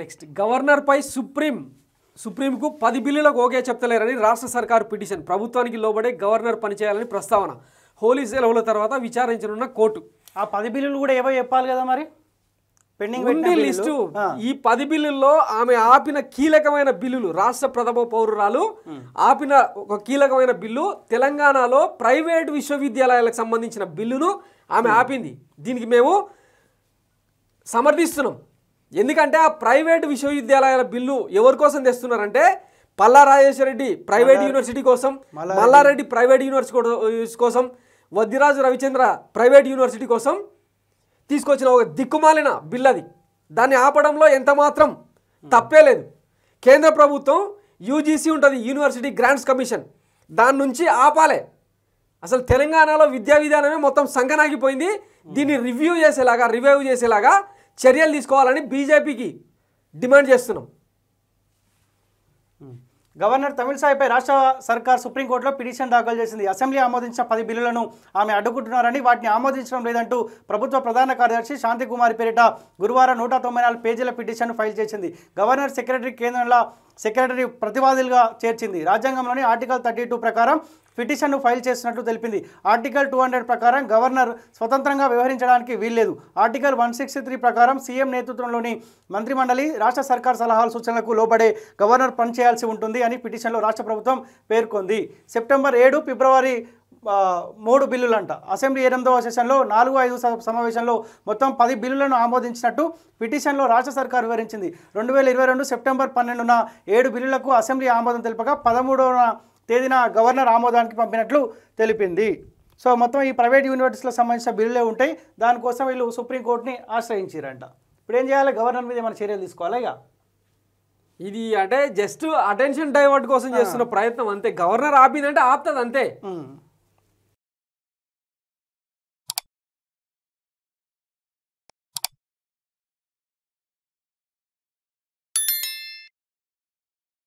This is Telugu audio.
నెక్స్ట్ గవర్నర్పై సుప్రీం సుప్రీంకు పది బిల్లులకు ఓకే చెప్తలేరని రాష్ట్ర సర్కారు పిటిషన్ ప్రభుత్వానికి లోబడే గవర్నర్ పనిచేయాలని ప్రస్తావన హోలీ సెలవుల తర్వాత విచారించనున్న కోర్టు ఆ పది బిల్లులు కూడా ఏవో చెప్పాలి కదా మరి పెండింగ్ లిస్టు ఈ పది బిల్లుల్లో ఆమె ఆపిన కీలకమైన బిల్లులు రాష్ట్ర ప్రథమ పౌరురాలు ఆపిన ఒక కీలకమైన బిల్లు తెలంగాణలో ప్రైవేట్ విశ్వవిద్యాలయాలకు సంబంధించిన బిల్లును ఆమె ఆపింది దీనికి మేము సమర్థిస్తున్నాం ఎందుకంటే ఆ ప్రైవేట్ విశ్వవిద్యాలయాల బిల్లు ఎవరి కోసం తెస్తున్నారంటే పల్లా రాజేశ్వర రెడ్డి ప్రైవేట్ యూనివర్సిటీ కోసం మల్లారెడ్డి ప్రైవేట్ యూనివర్సిటీ కోసం వద్దిరాజు రవిచంద్ర ప్రైవేట్ యూనివర్సిటీ కోసం తీసుకొచ్చిన ఒక దిక్కుమాలిన బిల్ అది దాన్ని ఆపడంలో ఎంత మాత్రం తప్పే లేదు కేంద్ర ప్రభుత్వం యూజీసీ ఉంటుంది యూనివర్సిటీ గ్రాంట్స్ కమిషన్ దాని నుంచి ఆపాలే అసలు తెలంగాణలో విద్యా విధానమే మొత్తం సంఘనాగిపోయింది దీన్ని రివ్యూ చేసేలాగా రివ్యూ చేసేలాగా చర్యలు తీసుకోవాలని బీజేపీకి డిమాండ్ చేస్తున్నాం గవర్నర్ తమిళసాయిపై రాష్ట్ర సర్కార్ సుప్రీంకోర్టులో పిటిషన్ దాఖలు చేసింది అసెంబ్లీ ఆమోదించిన పది బిల్లులను ఆమె అడ్డుకుంటున్నారని వాటిని ఆమోదించడం లేదంటూ ప్రభుత్వ ప్రధాన కార్యదర్శి శాంతికుమారి పేరిట గురువారం నూట తొంభై నాలుగు పేజీల పిటిషన్ ఫైల్ చేసింది గవర్నర్ సెక్రటరీ కేంద్రంలో సెక్రటరీ ప్రతివాదులుగా చేర్చింది రాజ్యాంగంలోని ఆర్టికల్ థర్టీ టూ ప్రకారం పిటిషన్ను ఫైల్ చేసినట్లు తెలిపింది ఆర్టికల్ టూ హండ్రెడ్ ప్రకారం గవర్నర్ స్వతంత్రంగా వ్యవహరించడానికి వీల్లేదు ఆర్టికల్ వన్ సిక్స్టీ త్రీ ప్రకారం సీఎం నేతృత్వంలోని మంత్రిమండలి రాష్ట్ర సర్కార్ సలహాల సూచనలకు లోబడే గవర్నర్ పనిచేయాల్సి ఉంటుంది అని పిటిషన్లో రాష్ట్ర ప్రభుత్వం పేర్కొంది సెప్టెంబర్ ఏడు ఫిబ్రవరి మూడు బిల్లులంట అసెంబ్లీ ఎనిమిదవ సెషన్లో నాలుగు ఐదు సమావేశంలో మొత్తం పది బిల్లులను ఆమోదించినట్టు పిటిషన్లో రాష్ట్ర సర్కార్ వివరించింది రెండు వేల ఇరవై రెండు సెప్టెంబర్ పన్నెండున ఏడు బిల్లులకు అసెంబ్లీ ఆమోదం తెలుపగా పదమూడవ తేదీన గవర్నర్ ఆమోదానికి పంపినట్లు తెలిపింది సో మొత్తం ఈ ప్రైవేట్ యూనివర్సిటీలకు సంబంధించిన బిల్లులే ఉంటాయి దానికోసం వీళ్ళు సుప్రీంకోర్టుని ఆశ్రయించారంట ఇప్పుడు ఏం చేయాలి గవర్నర్ మీద ఏమైనా చర్యలు తీసుకోవాలి ఇక ఇది అంటే జస్ట్ అటెన్షన్ డైవర్ట్ కోసం చేస్తున్న ప్రయత్నం అంతే గవర్నర్ ఆపిందంటే ఆపుతుంది అంతే